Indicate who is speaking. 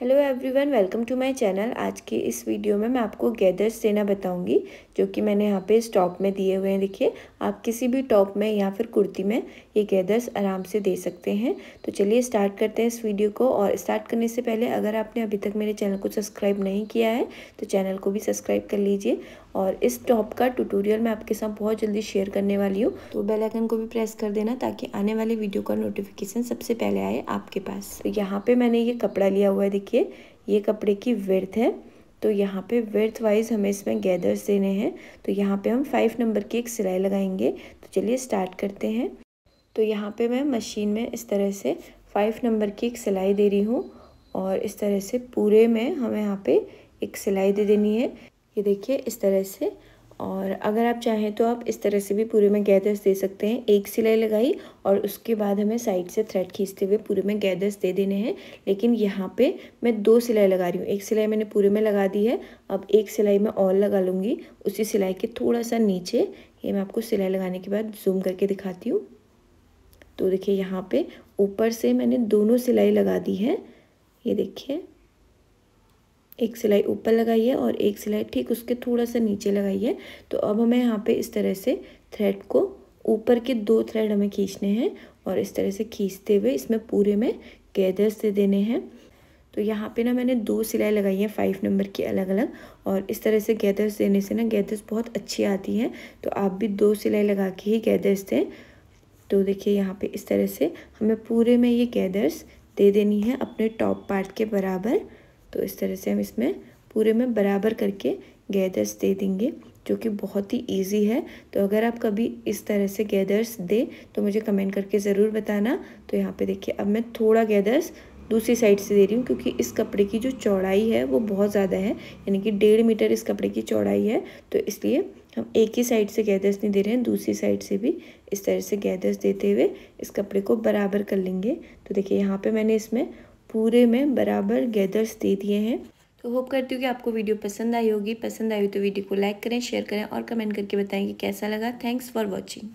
Speaker 1: hello everyone welcome to my channel आज के इस वीडियो में मैं आपको गैदर्स देना बताऊंगी जो कि मैंने यहाँ पे इस टॉप में दिए हुए हैं देखिए आप किसी भी टॉप में या फिर कुर्ती में ये गैदर्स आराम से दे सकते हैं तो चलिए स्टार्ट करते हैं इस वीडियो को और स्टार्ट करने से पहले अगर आपने अभी तक मेरे चैनल को सब्सक्राइब नहीं किया है तो चैनल को भी सब्सक्राइब कर लीजिए और इस टॉप का ट्यूटोरियल मैं आपके साथ बहुत जल्दी शेयर करने वाली हूँ तो बेल आइकन को भी प्रेस कर देना ताकि आने वाले वीडियो का नोटिफिकेशन सबसे पहले आए आपके पास तो यहाँ पे मैंने ये कपड़ा लिया हुआ है देखिए ये कपड़े की विर्थ है तो यहाँ पे विर्थ वाइज हमें इसमें गैदर्स देने हैं तो यहाँ पे हम फाइव नंबर की एक सिलाई लगाएंगे तो चलिए स्टार्ट करते हैं तो यहाँ पे मैं मशीन में इस तरह से फाइव नंबर की एक सिलाई दे रही हूँ और इस तरह से पूरे में हमें यहाँ पे एक सिलाई दे देनी है ये देखिए इस तरह से और अगर आप चाहें तो आप इस तरह से भी पूरे में गैदर्स दे सकते हैं एक सिलाई लगाई और उसके बाद हमें साइड से थ्रेड खींचते हुए पूरे में गैदर्स दे देने हैं लेकिन यहाँ पे मैं दो सिलाई लगा रही हूँ एक सिलाई मैंने पूरे में लगा दी है अब एक सिलाई मैं और लगा लूँगी उसी सिलाई के थोड़ा सा नीचे ये मैं आपको सिलाई लगाने के बाद जूम करके दिखाती हूँ तो देखिए यहाँ पर ऊपर से मैंने दोनों सिलाई लगा दी है ये देखिए एक सिलाई ऊपर लगाइए और एक सिलाई ठीक उसके थोड़ा सा नीचे लगाइए तो अब हमें यहाँ पे इस तरह से थ्रेड को ऊपर के दो थ्रेड हमें खींचने हैं और इस तरह से खींचते हुए इसमें पूरे में गैदर दे देने हैं तो यहाँ पे ना मैंने दो सिलाई लगाई है फाइव नंबर की अलग अलग और इस तरह से गैदर्स देने से ना गैदर्स बहुत अच्छी आती हैं तो आप भी दो सिलाई लगा के ही गैदर्स दें तो देखिए यहाँ पे इस तरह से हमें पूरे में ये गैदर्स दे देनी है अपने टॉप पार्ट के बराबर तो इस तरह से हम इसमें पूरे में बराबर करके गैदर्स दे देंगे जो कि बहुत ही इजी है तो अगर आप कभी इस तरह से गैदर्स दे तो मुझे कमेंट करके ज़रूर बताना तो यहाँ पे देखिए अब मैं थोड़ा गैदर्स दूसरी साइड से दे रही हूँ क्योंकि इस कपड़े की जो चौड़ाई है वो बहुत ज़्यादा है यानी कि डेढ़ मीटर इस कपड़े की चौड़ाई है तो इसलिए हम एक ही साइड से गैदर्स नहीं दे रहे हैं दूसरी साइड से भी इस तरह से गैदर्स देते हुए इस कपड़े को बराबर कर लेंगे तो देखिए यहाँ पर मैंने इसमें पूरे में बराबर गैदर्स दे दिए हैं तो होप करती हूँ कि आपको वीडियो पसंद आई होगी पसंद आई हो तो वीडियो को लाइक करें शेयर करें और कमेंट करके बताएं कि कैसा लगा थैंक्स फॉर वॉचिंग